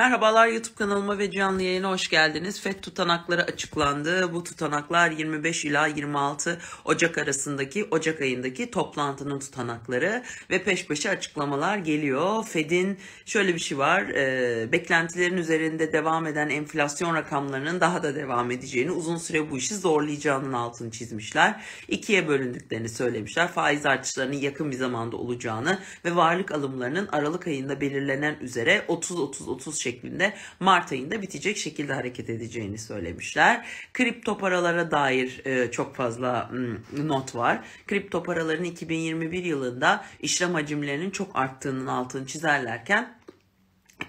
Merhabalar YouTube kanalıma ve canlı yayına hoş geldiniz. FED tutanakları açıklandı. Bu tutanaklar 25 ila 26 Ocak arasındaki Ocak ayındaki toplantının tutanakları ve peş peşe açıklamalar geliyor. FED'in şöyle bir şey var. E, beklentilerin üzerinde devam eden enflasyon rakamlarının daha da devam edeceğini, uzun süre bu işi zorlayacağının altını çizmişler. İkiye bölündüklerini söylemişler. Faiz artışlarının yakın bir zamanda olacağını ve varlık alımlarının Aralık ayında belirlenen üzere 30-30-30 şeklinde şeklinde Mart ayında bitecek şekilde hareket edeceğini söylemişler. Kripto paralara dair e, çok fazla m, not var. Kripto paraların 2021 yılında işlem hacimlerinin çok arttığının altını çizerlerken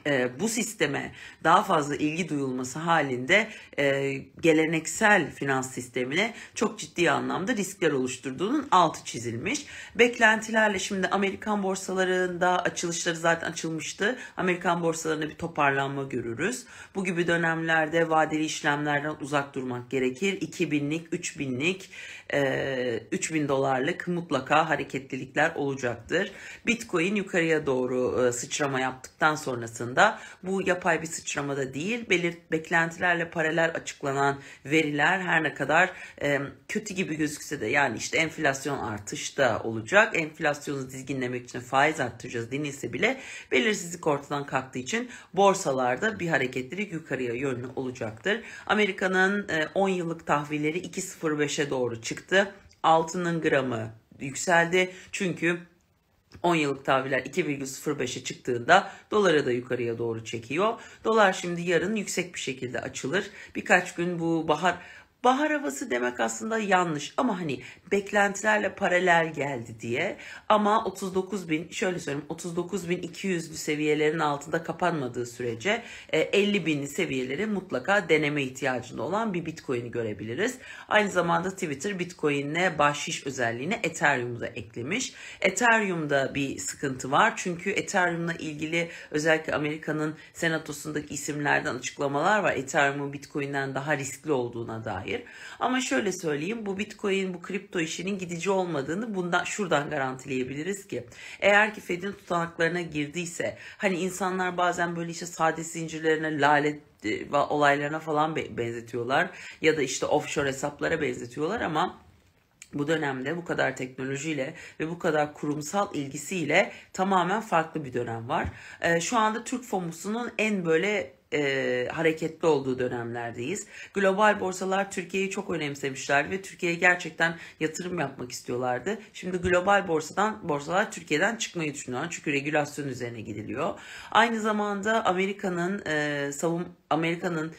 e, bu sisteme daha fazla ilgi duyulması halinde e, geleneksel finans sistemine çok ciddi anlamda riskler oluşturduğunun altı çizilmiş. Beklentilerle şimdi Amerikan borsalarında açılışları zaten açılmıştı. Amerikan borsalarında bir toparlanma görürüz. Bu gibi dönemlerde vadeli işlemlerden uzak durmak gerekir. 2000'lik, 3000'lik, e, 3000 dolarlık mutlaka hareketlilikler olacaktır. Bitcoin yukarıya doğru e, sıçrama yaptıktan sonrasında aslında. Bu yapay bir sıçramada değil. belir beklentilerle paralel açıklanan veriler her ne kadar e, kötü gibi gözükse de yani işte enflasyon artış da olacak. Enflasyonu dizginlemek için faiz arttıracağız denilse bile belirsizlik ortadan kalktığı için borsalarda bir hareketlilik yukarıya yönlü olacaktır. Amerika'nın e, 10 yıllık tahvilleri 2.05'e doğru çıktı. Altının gramı yükseldi. Çünkü 10 yıllık tahviller 2,05'e çıktığında dolara da yukarıya doğru çekiyor. Dolar şimdi yarın yüksek bir şekilde açılır. Birkaç gün bu bahar Bahar havası demek aslında yanlış ama hani beklentilerle paralel geldi diye ama 39 bin şöyle söyleyeyim 39 bin 200'lü seviyelerin altında kapanmadığı sürece 50 e, bin seviyeleri mutlaka deneme ihtiyacında olan bir bitcoin'i görebiliriz. Aynı zamanda Twitter bitcoin'le bahşiş özelliğini Ethereum'da eklemiş. Ethereum'da bir sıkıntı var çünkü Ethereum'la ilgili özellikle Amerika'nın senatosundaki isimlerden açıklamalar var. Ethereum'un bitcoin'den daha riskli olduğuna dair Hayır. Ama şöyle söyleyeyim bu bitcoin bu kripto işinin gidici olmadığını bundan şuradan garantileyebiliriz ki eğer ki Fed'in tutanaklarına girdiyse hani insanlar bazen böyle işte sade zincirlerine lale e, olaylarına falan benzetiyorlar ya da işte offshore hesaplara benzetiyorlar ama bu dönemde bu kadar teknolojiyle ve bu kadar kurumsal ilgisiyle tamamen farklı bir dönem var. Ee, şu anda Türk FOMUS'unun en böyle e, hareketli olduğu dönemlerdeyiz. Global borsalar Türkiye'yi çok önemsemişler ve Türkiye'ye gerçekten yatırım yapmak istiyorlardı. Şimdi global borsadan borsalar Türkiye'den çıkmayı düşünüyorlar çünkü regülasyon üzerine gidiliyor. Aynı zamanda Amerika'nın e, savun Amerika'nın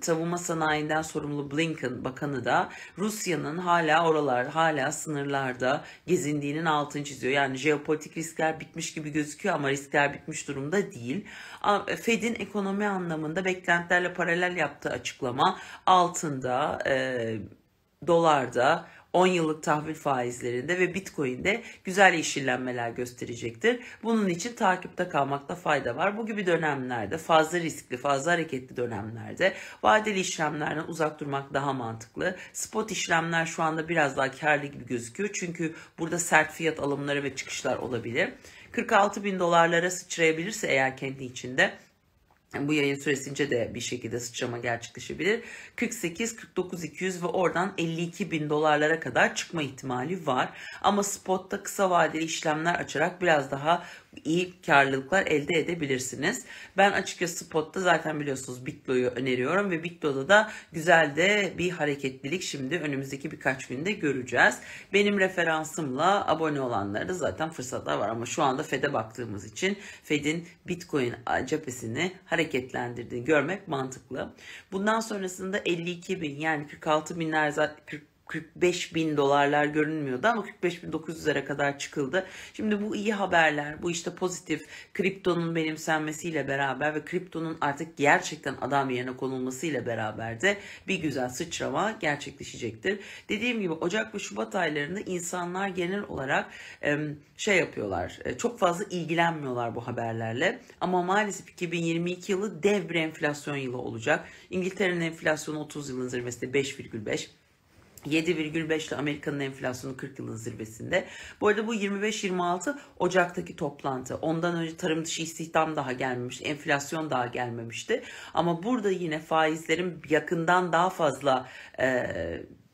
savunma sanayinden sorumlu Blinken bakanı da Rusya'nın hala oralar hala sınırlarda gezindiğinin altını çiziyor. Yani jeopolitik riskler bitmiş gibi gözüküyor ama riskler bitmiş durumda değil. Fed'in ekonomi anlamında beklentilerle paralel yaptığı açıklama altında e, dolarda 10 yıllık tahvil faizlerinde ve Bitcoin'de güzel yeşillenmeler gösterecektir. Bunun için takipte kalmakta fayda var. Bu gibi dönemlerde fazla riskli, fazla hareketli dönemlerde vadeli işlemlerden uzak durmak daha mantıklı. Spot işlemler şu anda biraz daha karlı gibi gözüküyor. Çünkü burada sert fiyat alımları ve çıkışlar olabilir. 46 bin dolarlara sıçrayabilirse eğer kendi içinde bu yayın süresince de bir şekilde sıçrama gerçekleşebilir. 48, 49, 200 ve oradan 52 bin dolarlara kadar çıkma ihtimali var. Ama spotta kısa vadeli işlemler açarak biraz daha iyi karlılıklar elde edebilirsiniz. Ben açıkçası spotta zaten biliyorsunuz Bitlo'yu öneriyorum ve Bitlo'da da güzel de bir hareketlilik şimdi önümüzdeki birkaç günde göreceğiz. Benim referansımla abone olanlara da zaten fırsatlar var ama şu anda Fed'e baktığımız için Fed'in Bitcoin cephesini hareketlendirdiğini görmek mantıklı. Bundan sonrasında 52 bin yani 46 binler 40 45 bin dolarlar görünmüyordu ama 45 bin 900'lere kadar çıkıldı. Şimdi bu iyi haberler, bu işte pozitif kriptonun benimsenmesiyle beraber ve kriptonun artık gerçekten adam yerine konulmasıyla beraber de bir güzel sıçrama gerçekleşecektir. Dediğim gibi Ocak ve Şubat aylarında insanlar genel olarak şey yapıyorlar, e, çok fazla ilgilenmiyorlar bu haberlerle. Ama maalesef 2022 yılı dev bir enflasyon yılı olacak. İngiltere'nin enflasyonu 30 yılın zirvesinde 5,5. 7,5 ile Amerika'nın enflasyonu 40 yılın zirvesinde. Bu arada bu 25-26 Ocak'taki toplantı. Ondan önce tarım dışı istihdam daha gelmemiş, enflasyon daha gelmemişti. Ama burada yine faizlerin yakından daha fazla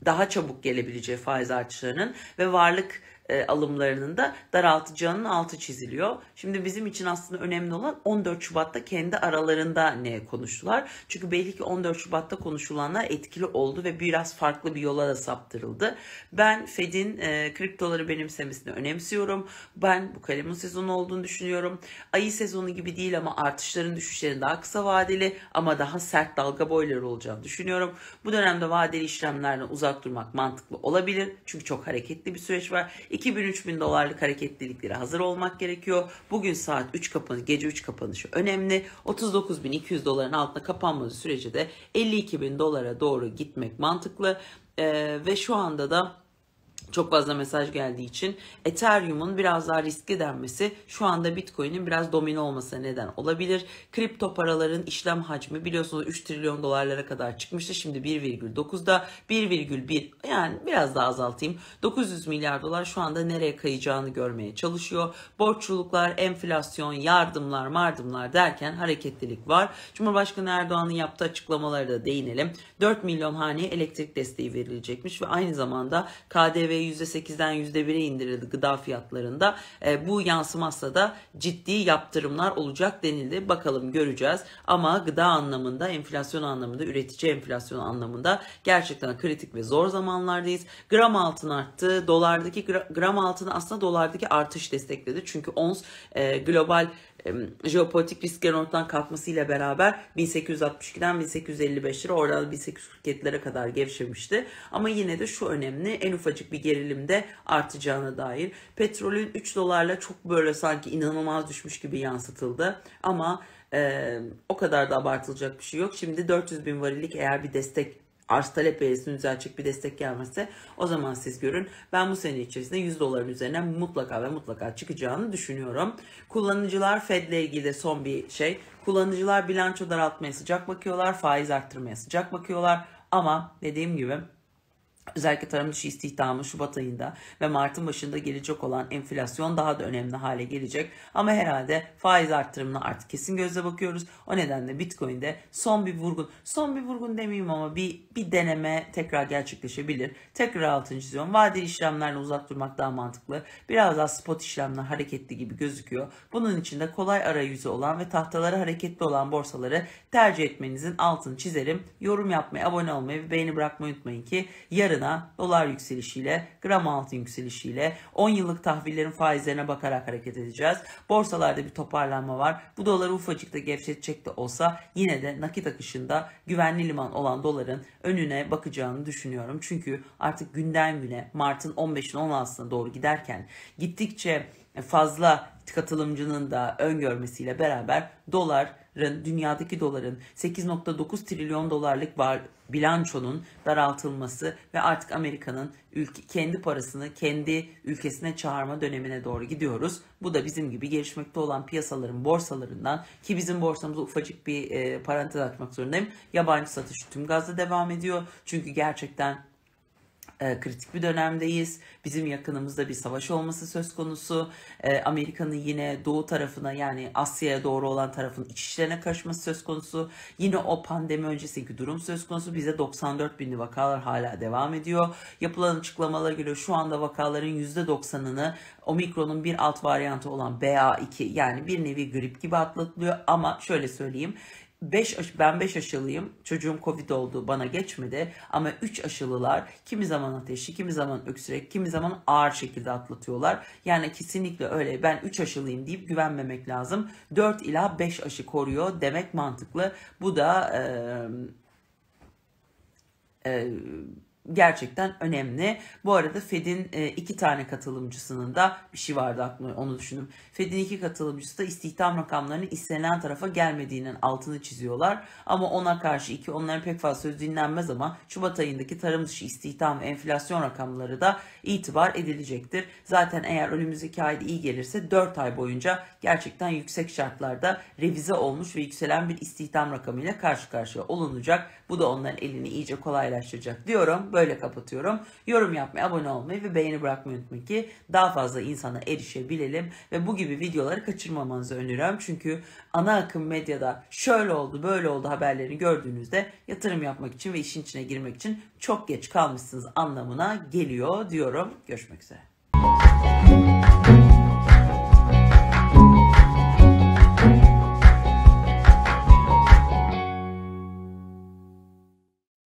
daha çabuk gelebileceği faiz artışlarının ve varlık e, alımlarının da daraltacağının altı çiziliyor. Şimdi bizim için aslında önemli olan 14 Şubat'ta kendi aralarında ne konuştular. Çünkü belli ki 14 Şubat'ta konuşulanlar etkili oldu ve biraz farklı bir yola da saptırıldı. Ben Fed'in e, kriptoları benimsemesini önemsiyorum. Ben bu kalemun sezonu olduğunu düşünüyorum. Ayı sezonu gibi değil ama artışların düşüşlerin daha kısa vadeli ama daha sert dalga boyları olacağını düşünüyorum. Bu dönemde vadeli işlemlerden uzak durmak mantıklı olabilir. Çünkü çok hareketli bir süreç var. 2000-3000 dolarlık hareketliliklere hazır olmak gerekiyor. Bugün saat 3 kapanış, gece 3 kapanışı önemli. 39.200 doların altına kapanmadığı sürece de 52.000 dolara doğru gitmek mantıklı. Ee, ve şu anda da çok fazla mesaj geldiği için Ethereum'un biraz daha riske denmesi şu anda Bitcoin'in biraz domine olmasına neden olabilir. Kripto paraların işlem hacmi biliyorsunuz 3 trilyon dolarlara kadar çıkmıştı. Şimdi 1,9'da 1,1 yani biraz daha azaltayım. 900 milyar dolar şu anda nereye kayacağını görmeye çalışıyor. Borçluluklar, enflasyon, yardımlar, mardımlar derken hareketlilik var. Cumhurbaşkanı Erdoğan'ın yaptığı açıklamalara da değinelim. 4 milyon haneye elektrik desteği verilecekmiş ve aynı zamanda KDV %8'den %1'e indirildi gıda fiyatlarında. E, bu yansımazsa da ciddi yaptırımlar olacak denildi. Bakalım göreceğiz. Ama gıda anlamında, enflasyon anlamında, üretici enflasyon anlamında gerçekten kritik ve zor zamanlardayız. Gram altın arttı. Dolardaki gram altın aslında dolardaki artış destekledi. Çünkü ons e, global jeopolitik risklerin ortadan kalkmasıyla beraber 1862'den 1855'lere oradan 1847'lere kadar gevşemişti. Ama yine de şu önemli en ufacık bir gerilimde artacağına dair. Petrolün 3 dolarla çok böyle sanki inanılmaz düşmüş gibi yansıtıldı. Ama e, o kadar da abartılacak bir şey yok. Şimdi 400 bin varilik eğer bir destek arz talep eğrisinin düzeltecek bir destek gelmezse o zaman siz görün. Ben bu sene içerisinde 100 doların üzerine mutlaka ve mutlaka çıkacağını düşünüyorum. Kullanıcılar Fed ile ilgili son bir şey. Kullanıcılar bilanço daraltmaya sıcak bakıyorlar, faiz arttırmaya sıcak bakıyorlar. Ama dediğim gibi Özellikle tarım dışı istihdamı Şubat ayında ve Mart'ın başında gelecek olan enflasyon daha da önemli hale gelecek. Ama herhalde faiz arttırımına artık kesin gözle bakıyoruz. O nedenle Bitcoin'de son bir vurgun, son bir vurgun demeyeyim ama bir, bir deneme tekrar gerçekleşebilir. Tekrar altını çiziyorum. Vadeli işlemlerle uzak durmak daha mantıklı. Biraz daha spot işlemler hareketli gibi gözüküyor. Bunun için de kolay arayüzü olan ve tahtaları hareketli olan borsaları tercih etmenizin altını çizerim. Yorum yapmayı, abone olmayı ve beğeni bırakmayı unutmayın ki yarın yarına dolar yükselişiyle, gram altın yükselişiyle, 10 yıllık tahvillerin faizlerine bakarak hareket edeceğiz. Borsalarda bir toparlanma var. Bu doları ufacık da gevşetecek de olsa yine de nakit akışında güvenli liman olan doların önüne bakacağını düşünüyorum. Çünkü artık günden güne Mart'ın 15'in 16'sına doğru giderken gittikçe fazla katılımcının da öngörmesiyle beraber dolar doların, dünyadaki doların 8.9 trilyon dolarlık var, bilançonun daraltılması ve artık Amerika'nın ülke, kendi parasını kendi ülkesine çağırma dönemine doğru gidiyoruz. Bu da bizim gibi gelişmekte olan piyasaların borsalarından ki bizim borsamızı ufacık bir e, parantez açmak zorundayım. Yabancı satış tüm gazda devam ediyor. Çünkü gerçekten e, kritik bir dönemdeyiz. Bizim yakınımızda bir savaş olması söz konusu. E, Amerika'nın yine doğu tarafına yani Asya'ya doğru olan tarafın iç işlerine karışması söz konusu. Yine o pandemi öncesindeki durum söz konusu. Bize 94 bin vakalar hala devam ediyor. Yapılan açıklamalara göre şu anda vakaların %90'ını Omikron'un bir alt varyantı olan BA2 yani bir nevi grip gibi atlatılıyor ama şöyle söyleyeyim 5 ben 5 aşılıyım. Çocuğum Covid oldu bana geçmedi ama 3 aşılılar kimi zaman ateşli, kimi zaman öksürek, kimi zaman ağır şekilde atlatıyorlar. Yani kesinlikle öyle ben 3 aşılıyım deyip güvenmemek lazım. 4 ila 5 aşı koruyor demek mantıklı. Bu da eee e, gerçekten önemli. Bu arada Fed'in e, iki tane katılımcısının da bir şey vardı aklıma onu düşündüm. Fed'in iki katılımcısı da istihdam rakamlarının istenilen tarafa gelmediğinin altını çiziyorlar. Ama ona karşı iki onların pek fazla söz dinlenmez ama Şubat ayındaki tarım dışı istihdam ve enflasyon rakamları da itibar edilecektir. Zaten eğer önümüzdeki ayda iyi gelirse 4 ay boyunca gerçekten yüksek şartlarda revize olmuş ve yükselen bir istihdam rakamıyla karşı karşıya olunacak. Bu da onların elini iyice kolaylaştıracak diyorum Böyle kapatıyorum. Yorum yapmayı, abone olmayı ve beğeni bırakmayı unutmayın ki daha fazla insana erişebilelim ve bu gibi videoları kaçırmamanızı öneriyorum. Çünkü ana akım medyada şöyle oldu, böyle oldu haberlerini gördüğünüzde yatırım yapmak için ve işin içine girmek için çok geç kalmışsınız anlamına geliyor diyorum. Görüşmek üzere.